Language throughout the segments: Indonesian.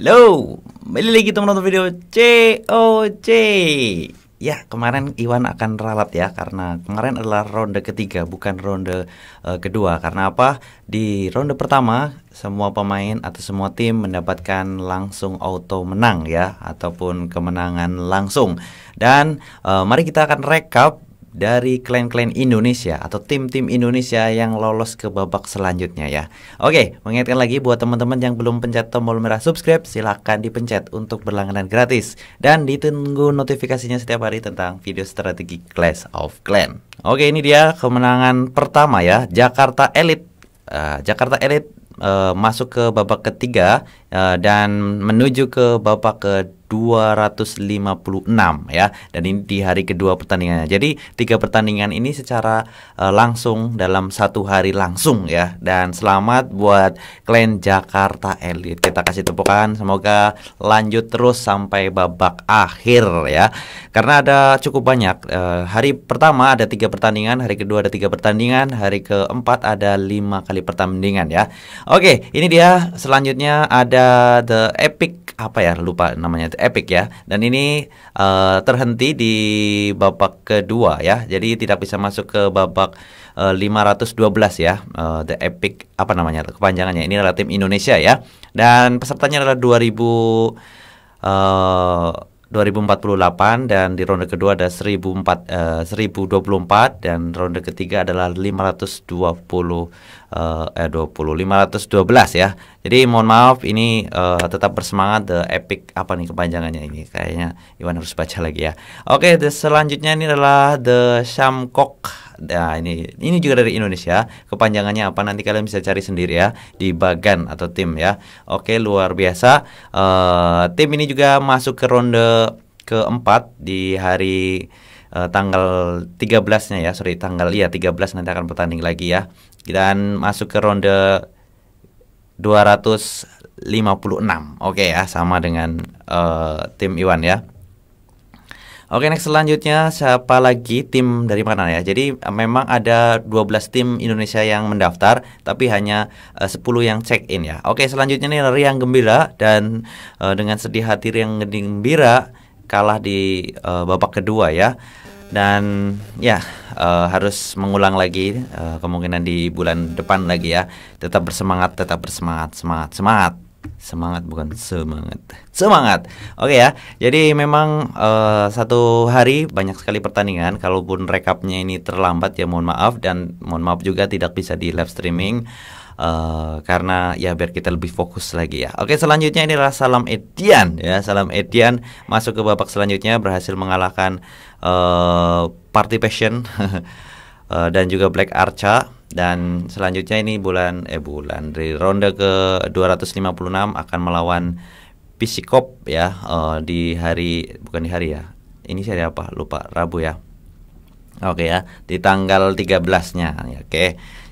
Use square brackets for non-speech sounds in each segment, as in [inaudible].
Halo, balik lagi teman nonton video COC. Ya, kemarin Iwan akan ralat ya karena kemarin adalah ronde ketiga bukan ronde uh, kedua. Karena apa? Di ronde pertama semua pemain atau semua tim mendapatkan langsung auto menang ya ataupun kemenangan langsung. Dan uh, mari kita akan rekap dari klan-klan Indonesia atau tim-tim Indonesia yang lolos ke babak selanjutnya ya. Oke, mengingatkan lagi buat teman-teman yang belum pencet tombol merah subscribe, silahkan dipencet untuk berlangganan gratis dan ditunggu notifikasinya setiap hari tentang video strategi Clash of Clan. Oke, ini dia kemenangan pertama ya Jakarta Elite. Uh, Jakarta Elite uh, masuk ke babak ketiga uh, dan menuju ke babak ke 256 ya dan ini di hari kedua pertandingannya. Jadi tiga pertandingan ini secara uh, langsung dalam satu hari langsung ya dan selamat buat klan Jakarta Elite. Kita kasih tepukan semoga lanjut terus sampai babak akhir ya. Karena ada cukup banyak uh, hari pertama ada tiga pertandingan, hari kedua ada tiga pertandingan, hari keempat ada lima kali pertandingan ya. Oke, ini dia selanjutnya ada The Epic apa ya lupa namanya Epic ya. Dan ini uh, terhenti di babak kedua ya. Jadi tidak bisa masuk ke babak uh, eh, 512 ya. Uh, The Epic apa namanya kepanjangannya. Ini adalah tim Indonesia ya. Dan pesertanya adalah 2000 uh, 2048 dan di ronde kedua ada 1004 uh, 1024 dan ronde ketiga adalah 520 uh, eh 20 eh, 512 ya. Jadi mohon maaf ini uh, tetap bersemangat the epic apa nih kepanjangannya ini kayaknya Iwan harus baca lagi ya. Oke, okay, selanjutnya ini adalah the Shamkok nah, ini ini juga dari Indonesia kepanjangannya apa nanti kalian bisa cari sendiri ya di bagan atau tim ya oke luar biasa uh, tim ini juga masuk ke ronde keempat di hari uh, tanggal 13-nya ya, sorry tanggal ya 13 nanti akan bertanding lagi ya. Dan masuk ke ronde 256. Oke okay, ya, sama dengan uh, tim Iwan ya. Oke, next selanjutnya siapa lagi tim dari mana ya? Jadi eh, memang ada 12 tim Indonesia yang mendaftar, tapi hanya eh, uh, 10 yang check in ya. Oke, selanjutnya ini nih Riang Gembira dan uh, dengan sedih hati Riang Gembira kalah di uh, babak kedua ya. Dan ya uh, harus mengulang lagi uh, kemungkinan di bulan depan lagi ya. Tetap bersemangat, tetap bersemangat, semangat, semangat semangat bukan semangat semangat oke okay ya jadi memang uh, satu hari banyak sekali pertandingan kalaupun rekapnya ini terlambat ya mohon maaf dan mohon maaf juga tidak bisa di live streaming Uh, karena ya biar kita lebih fokus lagi ya. Oke selanjutnya ini adalah Salam Edian ya. Salam Edian masuk ke babak selanjutnya berhasil mengalahkan uh, Party Passion uh, [laughs] dan juga Black Arca dan selanjutnya ini bulan eh bulan dari ronde ke 256 akan melawan Psikop ya uh, di hari bukan di hari ya. Ini hari apa? Lupa Rabu ya. Oke okay, ya, di tanggal 13-nya ya. Oke. Okay.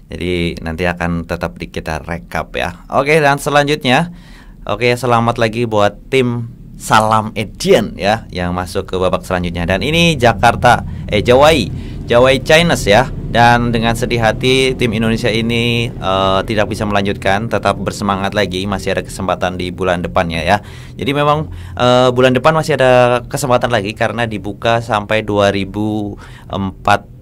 Jadi nanti akan tetap di kita rekap ya. Oke, dan selanjutnya Oke, selamat lagi buat tim Salam Edian ya yang masuk ke babak selanjutnya dan ini Jakarta eh Jawai Jawai Chinese ya dan dengan sedih hati tim Indonesia ini uh, tidak bisa melanjutkan tetap bersemangat lagi masih ada kesempatan di bulan depannya ya jadi memang uh, bulan depan masih ada kesempatan lagi karena dibuka sampai 2004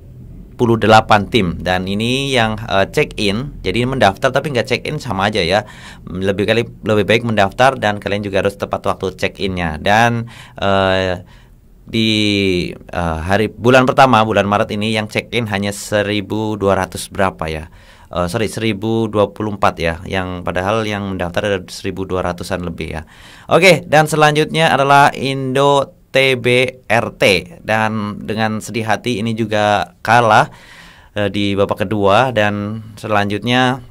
delapan tim dan ini yang uh, eh, check in jadi mendaftar tapi nggak check in sama aja ya lebih kali lebih baik mendaftar dan kalian juga harus tepat waktu check innya dan uh, di uh, hari bulan pertama bulan Maret ini yang check in hanya 1200 berapa ya. Uh, sorry 1024 ya yang padahal yang mendaftar ada 1200-an lebih ya. Oke, dan selanjutnya adalah Indo TBRT dan dengan sedih hati ini juga kalah uh, di babak kedua dan selanjutnya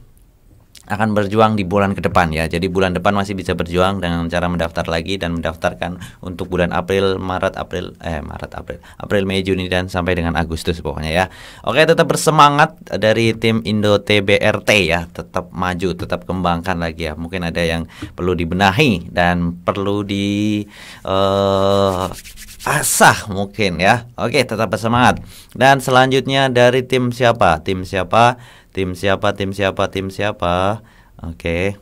akan berjuang di bulan ke depan ya. Jadi bulan depan masih bisa berjuang dengan cara mendaftar lagi dan mendaftarkan untuk bulan April, Maret, April, eh Maret, April, April, Mei, Juni dan sampai dengan Agustus pokoknya ya. Oke, tetap bersemangat dari tim Indo TBRT ya. Tetap maju, tetap kembangkan lagi ya. Mungkin ada yang perlu dibenahi dan perlu di uh, asah mungkin ya. Oke, tetap bersemangat. Dan selanjutnya dari tim siapa? Tim siapa? Tim siapa? Tim siapa? Tim siapa? Oke.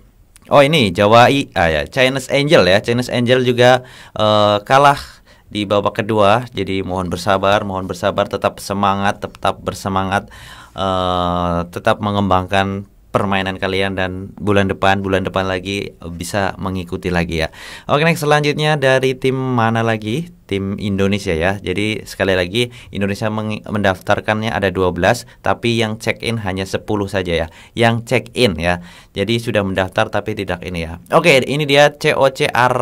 Oh, ini Jawa I ah ya, Chinese Angel ya. Chinese Angel juga uh, kalah di babak kedua. Jadi mohon bersabar, mohon bersabar, tetap semangat, tetap bersemangat. Uh, tetap mengembangkan permainan kalian dan bulan depan bulan depan lagi bisa mengikuti lagi ya. Oke next selanjutnya dari tim mana lagi? Tim Indonesia ya. Jadi sekali lagi Indonesia mendaftarkannya ada 12 tapi yang check in hanya 10 saja ya. Yang check in ya. Jadi sudah mendaftar tapi tidak ini ya. Oke, ini dia COC Ar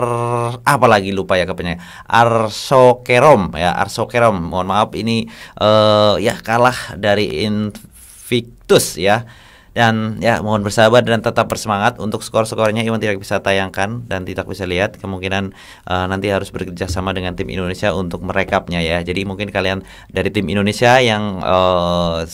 lagi lupa ya kepenya. Arsokerom ya, Arsokerom. Mohon maaf ini uh, ya kalah dari Invictus ya dan ya mohon bersabar dan tetap bersemangat untuk skor-skornya Iwan tidak bisa tayangkan dan tidak bisa lihat kemungkinan uh, nanti harus bekerja sama dengan tim Indonesia untuk merekapnya ya jadi mungkin kalian dari tim Indonesia yang uh,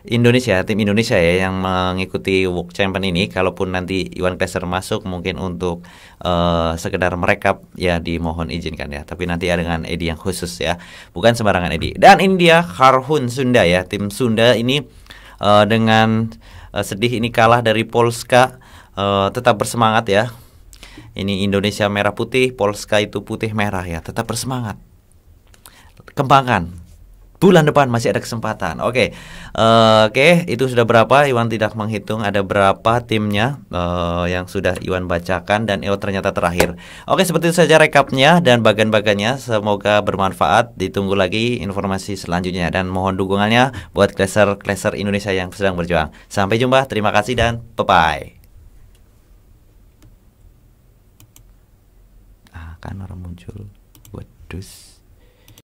Indonesia, tim Indonesia ya yang mengikuti World Champion ini, kalaupun nanti Iwan Kaiser masuk mungkin untuk uh, sekedar merekap ya dimohon izinkan ya. Tapi nanti ya dengan Edi yang khusus ya, bukan sembarangan Edi. Dan India dia Karhun Sunda ya, tim Sunda ini uh, dengan Eh, sedih ini kalah dari Polska uh, tetap bersemangat ya ini Indonesia merah putih Polska itu putih merah ya tetap bersemangat kembangkan bulan depan masih ada kesempatan. Oke, okay. uh, eh, oke okay. itu sudah berapa? Iwan tidak menghitung ada berapa timnya uh, yang sudah Iwan bacakan dan Iwan ternyata terakhir. Oke, okay, seperti itu saja rekapnya dan bagian-bagiannya. Semoga bermanfaat. Ditunggu lagi informasi selanjutnya dan mohon dukungannya buat klaser-klaser Indonesia yang sedang berjuang. Sampai jumpa, terima kasih dan bye bye. Ah, kan orang muncul.